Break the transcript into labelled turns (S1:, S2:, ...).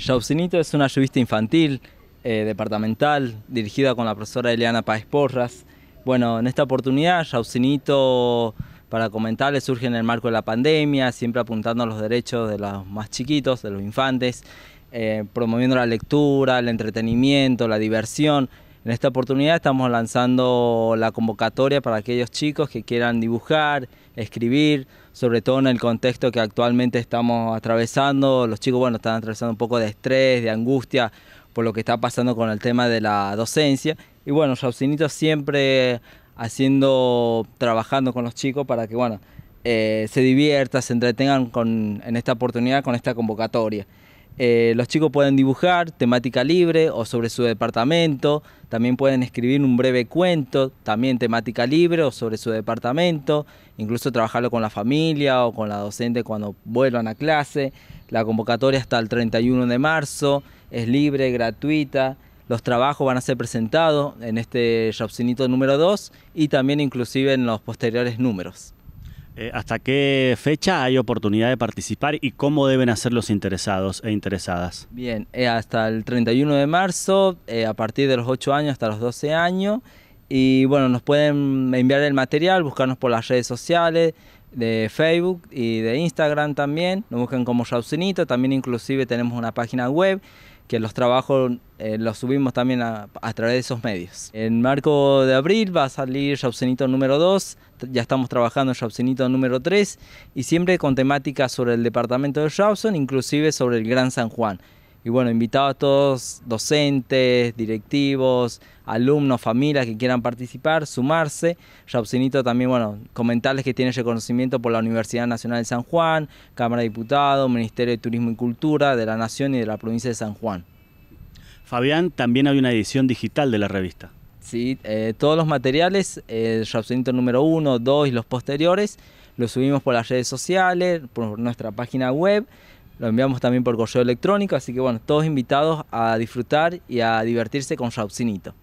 S1: Jobsinito es una revista infantil, eh, departamental, dirigida con la profesora Eliana Páez Porras. Bueno, en esta oportunidad, Jobsinito, para comentarles, surge en el marco de la pandemia, siempre apuntando a los derechos de los más chiquitos, de los infantes, eh, promoviendo la lectura, el entretenimiento, la diversión. En esta oportunidad estamos lanzando la convocatoria para aquellos chicos que quieran dibujar, escribir, sobre todo en el contexto que actualmente estamos atravesando. Los chicos, bueno, están atravesando un poco de estrés, de angustia por lo que está pasando con el tema de la docencia. Y bueno, Raucinito siempre haciendo, trabajando con los chicos para que, bueno, eh, se diviertan, se entretengan con, en esta oportunidad con esta convocatoria. Eh, los chicos pueden dibujar temática libre o sobre su departamento, también pueden escribir un breve cuento, también temática libre o sobre su departamento, incluso trabajarlo con la familia o con la docente cuando vuelvan a clase. La convocatoria hasta el 31 de marzo, es libre, gratuita. Los trabajos van a ser presentados en este Jobsinito número 2 y también inclusive en los posteriores números. Eh, ¿Hasta qué fecha hay oportunidad de participar y cómo deben hacer los interesados e interesadas? Bien, eh, hasta el 31 de marzo, eh, a partir de los 8 años hasta los 12 años. Y bueno, nos pueden enviar el material, buscarnos por las redes sociales de Facebook y de Instagram también. Nos buscan como Rausinito, también inclusive tenemos una página web que los trabajos eh, los subimos también a, través de esos medios. En marco de abril va a salir Jausenito número 2, ya estamos trabajando en número 3 y siempre con temáticas sobre el departamento de Jauson, inclusive sobre el Gran San Juan. Y bueno, invitado a todos docentes, directivos, alumnos, familias que quieran participar, sumarse. Rapsinito también, bueno, comentarles que tiene reconocimiento por la Universidad Nacional de San Juan, Cámara de Diputados, Ministerio de Turismo y Cultura de la Nación y de la provincia de San Juan. Fabián, también hay una edición digital de la revista. Sí, eh, todos los materiales, el eh, número uno, dos y los posteriores, los subimos por las redes sociales, por nuestra página web. Lo enviamos también por correo electrónico, así que bueno, todos invitados a disfrutar y a divertirse con Raucinito.